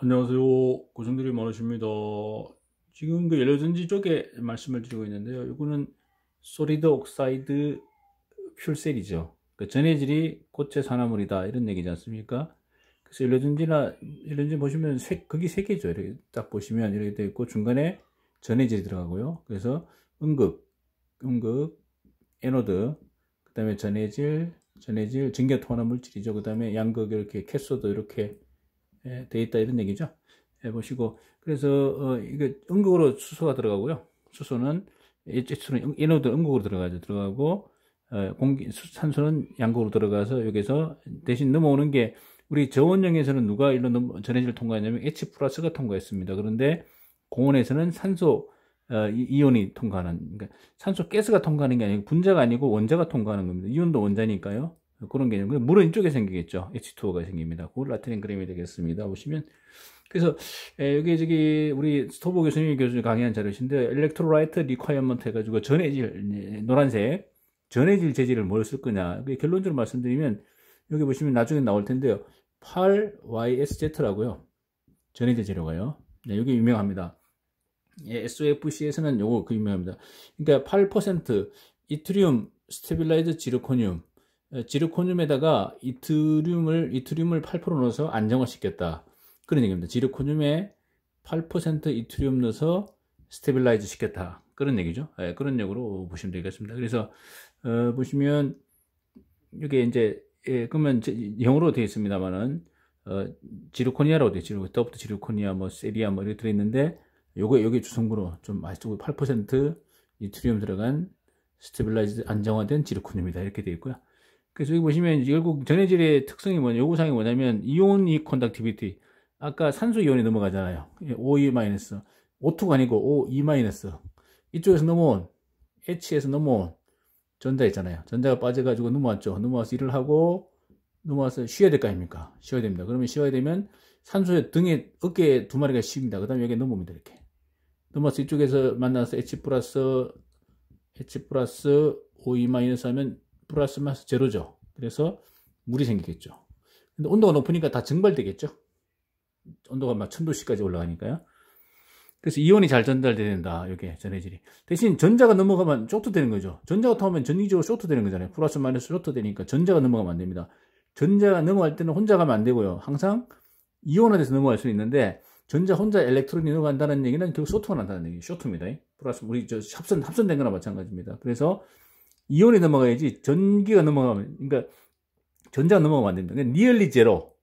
안녕하세요. 고생들이 많으십니다. 지금 그 연료전지 쪽에 말씀을 드리고 있는데요. 이거는 소리드 옥사이드 퓨셀이죠. 그 전해질이 꽃의 산화물이다 이런 얘기지 않습니까? 그래서 연료전지나 연료전지 보시면 세, 거기 세 개죠. 이렇게 딱 보시면 이렇게 되어 있고 중간에 전해질이 들어가고요. 그래서 음극, 음극, 에노드, 그 다음에 전해질, 전해질, 증기가 통하는 물질이죠. 그 다음에 양극 이렇게 캐소도 이렇게 돼 예, 있다 이런 얘기죠. 예, 보시고 그래서 어, 이게 음극으로 수소가 들어가고요. 수소는 수소는 인호도 음극으로 들어가죠. 들어가고 어, 공기 산소는 양극으로 들어가서 여기서 대신 넘어오는 게 우리 저온형에서는 누가 일로 넘, 전해질 통과했냐면 H 플러스가 통과했습니다. 그런데 공원에서는 산소 어, 이온이 통과하는 그러니까 산소 가스가 통과하는 게 아니고 분자가 아니고 원자가 통과하는 겁니다. 이온도 원자니까요. 그런 개념. 그럼 물은 이쪽에 생기겠죠. H2O가 생깁니다. 그 라틴 그림이 되겠습니다. 보시면 그래서 예, 여기 저기 우리 스토보 교수님 교수님 강의한 자료신데 엘렉트로라이트 리콰이어먼트 해가지고 전해질 예, 노란색 전해질 재질을 뭘 쓸 거냐. 결론적으로 말씀드리면 여기 보시면 나중에 나올 텐데요. 8YSZ라고요. 전해질 재료가요. 네, 여기 유명합니다. 예, SOFC에서는 요거 그 유명합니다. 그러니까 8% 이트리움 스테빌라이드 지르코늄 지르코늄에다가 이트륨을 이트륨을 8% 넣어서 안정화시켰다. 그런 얘기입니다. 지르코늄에 8% 이트륨 넣어서 스테빌라이즈 시켰다. 그런 얘기죠. 네, 그런 얘기로 보시면 되겠습니다. 그래서 어, 보시면 이게 이제 예, 그러면 영어로 되어 있습니다만은 어, 지르코니아라고 되어 있죠. 더부터 지르코니아, 뭐 세리아 뭐 이렇게 들어 있는데 요게 여기 주성분으로 좀 아시죠? 8% 이트륨 들어간 스테빌라이즈 안정화된 지르코늄이다 이렇게 되어 있고요. 그래서 여기 보시면 결국 전해질의 특성이 뭐냐, 요구사항이 뭐냐면 이온이 컨덕티비티. 아까 산소 이온이 넘어가잖아요. OE 마이너스. O2가 아니고 OE 마이너스. 이쪽에서 넘어온 H에서 넘어온 전자 있잖아요. 전자가 빠져가지고 넘어왔죠. 넘어와서 일을 하고 넘어와서 쉬어야 될 거 아닙니까? 쉬어야 됩니다. 그러면 쉬어야 되면 산소의 등에 어깨에 두 마리가 쉽니다. 그 다음에 여기에 넘어옵니다. 이렇게. 넘어와서 이쪽에서 만나서 H 플러스 H 플러스 OE 마이너스 하면 플러스 마이너스 제로죠. 그래서 물이 생기겠죠. 근데 온도가 높으니까 다 증발되겠죠. 온도가 막 1000도씨까지 올라가니까요. 그래서 이온이 잘 전달된다. 야 이게 전해질이. 대신 전자가 넘어가면 쇼트 되는 거죠. 전자가 타면 전위적으로 쇼트 되는 거잖아요. 플러스 마이너스 쇼트 되니까 전자가 넘어가면 안 됩니다. 전자가 넘어갈 때는 혼자 가면 안 되고요. 항상 이온화돼서 넘어갈 수 있는데 전자 혼자 엘렉트론이 넘어간다는 얘기는 결국 쇼트가 난다는 얘기, 예요 쇼트입니다. 플러스 우리 저 합선 합선된 거나 마찬가지입니다. 그래서 이온이 넘어가야지 전기가 넘어가면 그러니까 전자가 넘어가면 안 됩니다. 그러니까 니얼리 제로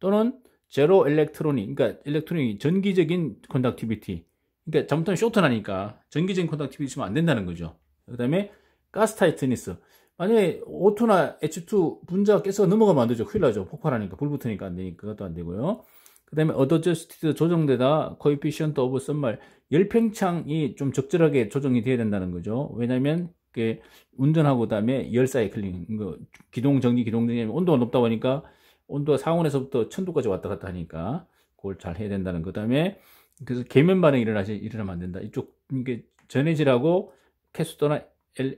또는 제로 엘렉트로닉 그러니까 엘렉트로닉이 전기적인 컨덕티비티 그러니까 잘못하면 쇼트 나니까 전기적인 컨덕티비티 있면안 된다는 거죠. 그 다음에 가스 타이트니스 만약에 O2나 H2 분자 가스가 넘어가면 안 되죠. 큰일 나죠. 폭발하니까 불 붙으니까 안 되니까 그것도 안 되고요. 그 다음에 어더저스티드 조정되다 코이피션트 오브 썸말 열팽창이 좀 적절하게 조정이 돼야 된다는 거죠. 왜냐면 하 그게 운전하고 그다음에 열 사이클링 그 기동 정지 기동 정지 온도가 높다 보니까 온도가 상온에서부터 천도까지 왔다 갔다 하니까 그걸 잘 해야 된다는 그다음에 그래서 계면 반응이 일어나지 일어나면 안 된다 이쪽 이게 전해질하고 캐스터나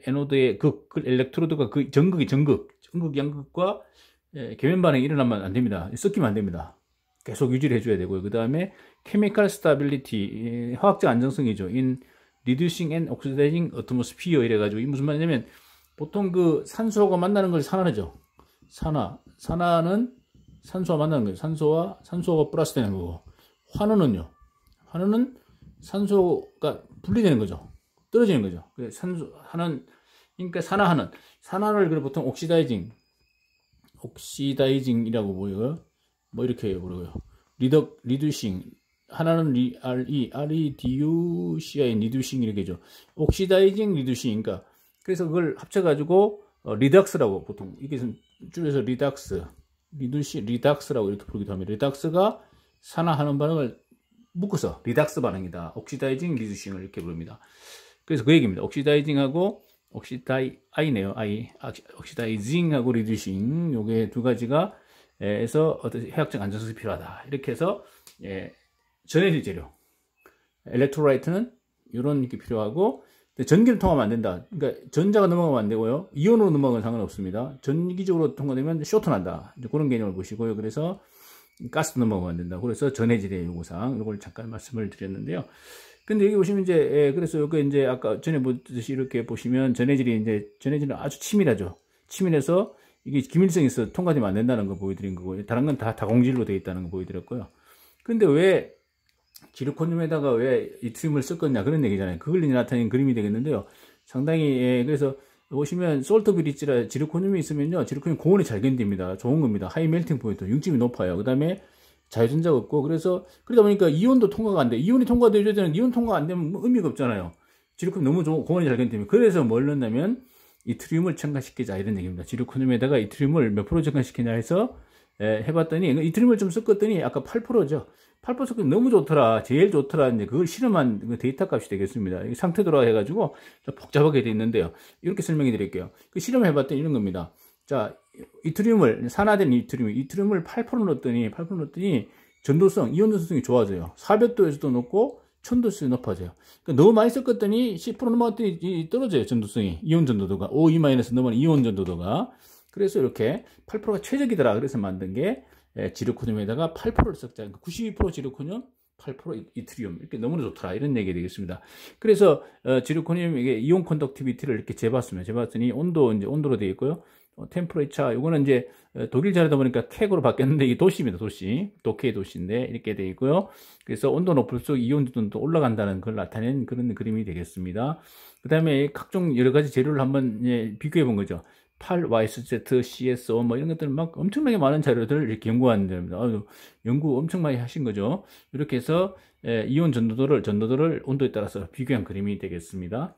에노드의 극, 그, 그 엘렉트로드가 그 전극이 전극, 전극 양극과 예, 계면 반응이 일어나면 안 됩니다. 섞이면 안 됩니다. 계속 유지를 해줘야 되고요. 그 다음에 케미컬 스타빌리티, 화학적 안정성이죠. 인 reducing and oxidizing atmosphere 이래가지고 이 무슨 말이냐면 보통 그 산소하고 만나는 걸 산화죠. 산화. 산화는 산소와 만나는 거예요. 산소와 산소가 플러스 되는 거고 환원은요. 환원은 산소가 분리되는 거죠. 떨어지는 거죠. 산소 하는 그러니까 산화하는 산화를 그 보통 옥시다이징 옥시다이징이라고 보여요. 뭐 이렇게 부르고요. 리덕 리듀싱 하나는 리, RE, REDUCI, 리듀싱 이렇게 죠 옥시다이징 리듀싱. 그러니까 그래서 그걸 합쳐가지고 어, 리닥스라고 보통 이게 줄여서 리닥스, 리듀시, 리닥스라고 이렇게 부르기도 합니다. 리닥스가 산화하는 반응을 묶어서 리닥스 반응이다. 옥시다이징 리듀싱을 이렇게 부릅니다. 그래서 그 얘기입니다. 옥시다이징하고 옥시다이 아이네요. 아이 옥시다이징하고 리듀싱 요게 두 가지가 에서 어떤 해학적 안정성이 필요하다. 이렇게 해서 예, 전해질 재료. 엘렉트로라이트는 이런 게 필요하고 전기를 통하면 안 된다. 그러니까 전자가 넘어가면 안 되고요. 이온으로 넘어가면 상관없습니다. 전기적으로 통과되면 쇼트난다. 그런 개념을 보시고요. 그래서 가스도 넘어가면 안 된다. 그래서 전해질의 요구사항 이걸 잠깐 말씀을 드렸는데요. 근데 여기 보시면 이제 예, 그래서 여기 이제 아까 전에 보듯이 이렇게 보시면 전해질이 이제 전해질은 아주 치밀하죠. 치밀해서 이게 기밀성이 있어 통과되면 안 된다는 거 보여드린 거고 다른 건 다 다공질로 되어 있다는 거 보여드렸고요. 근데 왜 지르코늄에다가 왜 이트륨을 썼겠냐 그런 얘기잖아요. 그걸 나타낸 그림이 되겠는데요. 상당히 예, 그래서 보시면 솔트 브릿지라 지르코늄이 있으면요. 지르코늄 고온이잘 견딥니다. 좋은 겁니다. 하이 멜팅 포인트, 융집이 높아요. 그 다음에 자유전자가 없고 그래서 그러다 보니까 이온도 통과가 안 돼. 이온이 통과되어야 되는 이온 통과 안 되면 뭐 의미가 없잖아요. 지르코늄 너무 좋은 고온에 잘견딥니다 그래서 뭘 넣냐면 이트륨을 첨가시키자 이런 얘기입니다. 지르코늄에다가 이트륨을 몇 프로 첨가시키냐 해서 예, 해봤더니 이트륨을 좀 섞었더니 아까 8%죠. 8%가 너무 좋더라. 제일 좋더라. 이제 그걸 실험한 그 데이터 값이 되겠습니다. 상태 돌아 해가지고 복잡하게 돼 있는데요. 이렇게 설명해 드릴게요. 그 실험해 봤더니 이런 겁니다. 자, 이트륨을, 산화된 이트륨, 이트륨을 8% 넣었더니, 8% 넣었더니 전도성, 이온 전도성이 좋아져요. 400도에서도 높고, 1000도씩 높아져요. 그러니까 너무 많이 섞었더니 10% 넘어갔더니 떨어져요. 전도성이. 이온 전도도가. O2- 넘어가는 이온 전도도가. 그래서 이렇게 8%가 최적이더라. 그래서 만든 게 예, 지르코늄에다가 8%를 섞자. 92% 그러니까 지르코늄, 8% 이트리움 이렇게 너무나 좋더라 이런 얘기 가 되겠습니다. 그래서 어, 지르코늄 이게 이온 컨덕티비티를 이렇게 재봤습니다. 재봤더니 온도 이제 온도로 되어 있고요. 어, 템프레이차 이거는 이제 어, 독일 자료다 보니까 캡으로 바뀌었는데 이 도시입니다. 도시 독해 도시인데 이렇게 되어 있고요. 그래서 온도 높을수록 이온도도 올라간다는 걸 나타낸 그런 그림이 되겠습니다. 그 다음에 각종 여러 가지 재료를 한번 예, 비교해 본 거죠. 8YSZ, CS5 뭐 이런 것들 막 엄청나게 많은 자료들을 이렇게 연구하는 데입니다. 아 연구 엄청 많이 하신 거죠. 이렇게 해서 예, 이온 전도도를 전도도를 온도에 따라서 비교한 그림이 되겠습니다.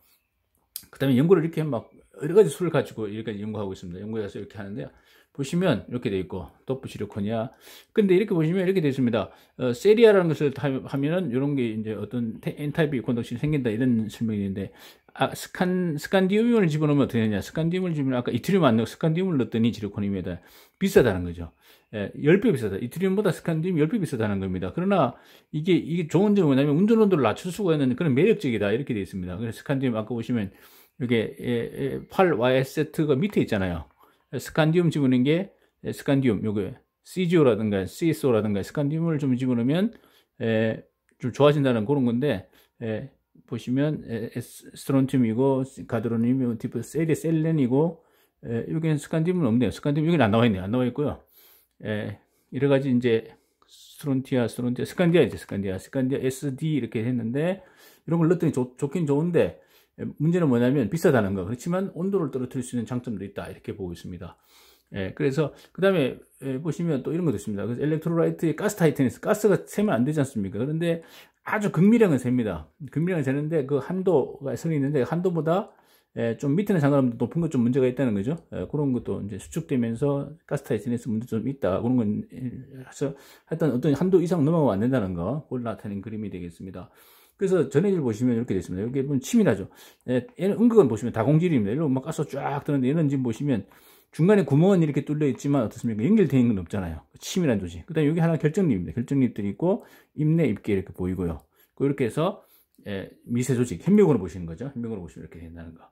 그 다음에 연구를 이렇게 막 여러 가지 수를 가지고 이렇게 연구하고 있습니다. 연구해서 이렇게 하는데요. 보시면 이렇게 돼 있고 도프 시리콘이야. 근데 이렇게 보시면 이렇게 돼 있습니다. 어, 세리아라는 것을 하면은 이런 게 이제 어떤 엔타이비권덕신이 생긴다 이런 설명인데 아, 스칸, 스칸디움을 집어넣으면 어떻게 되냐. 스칸디움을 집어넣으면 아까 이트륨 안 넣고 스칸디움을 넣었더니 지르코늄이다. 비싸다는 거죠. 예, 10배 비싸다. 이트륨보다 스칸디움 이 10배 비싸다는 겁니다. 그러나 이게, 이게 좋은 점이 뭐냐면 운전 온도를 낮출 수가 있는 그런 매력적이다. 이렇게 되어 있습니다. 그래서 스칸디움 아까 보시면 이게 예, 8YS 예, 세트가 밑에 있잖아요. 스칸디움 집어넣는게 예, 스칸디움, 요게 CGO라든가 CSO라든가 스칸디움을 좀 집어넣으면 예, 좀 좋아진다는 그런 건데 예, 보시면 에 스트론튬이고 가드로늄이고 디프 셀이 셀렌이고 에, 여기는 스칸디움은 없네요. 스칸디움 여기 안 나와 있네요. 안 나와 있고요. 에, 여러 가지 이제 스트론티아, 스트론티아, 스칸디아 이제 스칸디아, 스칸디아 SD 이렇게 했는데 이런 걸 넣었더니 좋, 좋긴 좋은데 에, 문제는 뭐냐면 비싸다는 거. 그렇지만 온도를 떨어뜨릴 수 있는 장점도 있다 이렇게 보고 있습니다. 예, 그래서 그 다음에 보시면 또 이런 것도 있습니다. 그래서 엘렉트로라이트의 가스 타이탄에서 가스가 세면안 되지 않습니까? 그런데 아주 극미량은 셉니다. 극미량이 세는데 그 한도가 선이 있는데 한도보다 예, 좀 밑에는 상관없는 높은 것 좀 문제가 있다는 거죠. 예, 그런 것도 이제 수축되면서 가스타에 지내서 문제 좀 있다. 그런 건 해서 하여튼 어떤 한도 이상 넘어가면 안 된다는 거. 그걸 나타낸 그림이 되겠습니다. 그래서 전해질 보시면 이렇게 되어 습니다 여기 보면 침이 하죠 예, 얘는 응극은 보시면 다공질입니다. 이리로 막 가서 쫙 드는데 얘는 지금 보시면 중간에 구멍은 이렇게 뚫려 있지만 어떻습니까? 연결되어 있는 건 없잖아요. 침이란 조직. 그 다음에 여기 하나 결정립입니다. 결정립들이 있고, 입내, 입계 이렇게 보이고요. 이렇게 해서 예, 미세 조직, 현미으로 보시는 거죠. 현미으로 보시면 이렇게 된다는 거.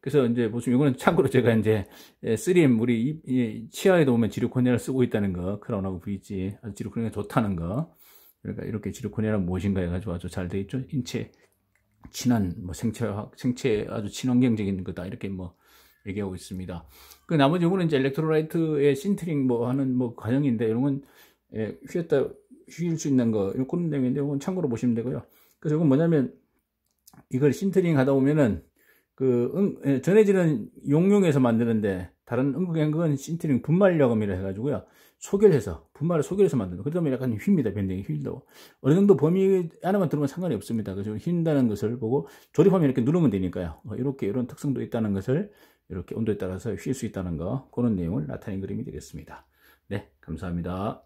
그래서 이제 보시면 이거는 참고로 제가 이제 3M 예, 우리 이, 치아에도 오면 지르코니아를 쓰고 있다는 거, 크라운하고 v 지 아주 지르코니아 좋다는 거. 그러니까 이렇게 지르코니아는 무엇인가 해가지고 아주 잘 되어 있죠. 인체 친한 뭐 생체 생체 아주 친환경적인 거다 이렇게 뭐 얘기하고 있습니다. 그 나머지 부분은 이제 엘렉트로라이트의 신트링 뭐 하는 뭐 과정인데 이런 건 예, 휘었다 휘일 수 있는 거 이런 내용인데 이건 참고로 보시면 되고요. 그래서 이건 뭐냐면 이걸 신트링 하다 보면은 그 응, 예, 전해지는 용용에서 만드는데 다른 음극행극은 신트링 분말여금이라 해가지고요. 소결해서 분말을 소결해서 만드는 그러면 약간 휩니다. 변동이 휠도 어느 정도 범위 하나만 들으면 상관이 없습니다. 그래서 휜다는 것을 보고 조립하면 이렇게 누르면 되니까요. 어, 이렇게 이런 특성도 있다는 것을 이렇게 온도에 따라서 쉴 수 있다는 거 그런 내용을 나타낸 그림이 되겠습니다. 네, 감사합니다.